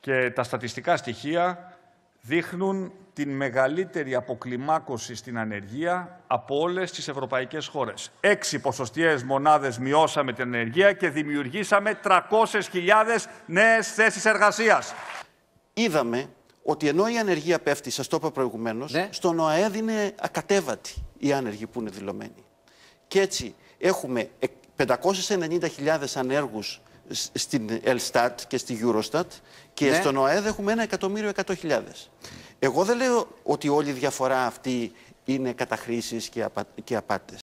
Και τα στατιστικά στοιχεία δείχνουν την μεγαλύτερη αποκλιμάκωση στην ανεργία από όλες τις ευρωπαϊκές χώρες. Έξι ποσοστιαίες μονάδες μειώσαμε την ανεργία και δημιουργήσαμε 300.000 νέες θέσεις εργασίας. Είδαμε ότι ενώ η ανεργία πέφτει, σας το είπα προηγουμένως, ναι. στον ΟΑΕΔ είναι ακατέβατη η άνεργοι που είναι δηλωμένη. Και έτσι έχουμε 590.000 ανέργους στην Ελστάτ και στη Eurostat και ναι. στον ΟΑΕΔ έχουμε ένα εκατομμύριο εκατό χιλιάδες. Εγώ δεν λέω ότι όλη η διαφορά αυτή είναι καταχρήσεις και, απα... και απάτες.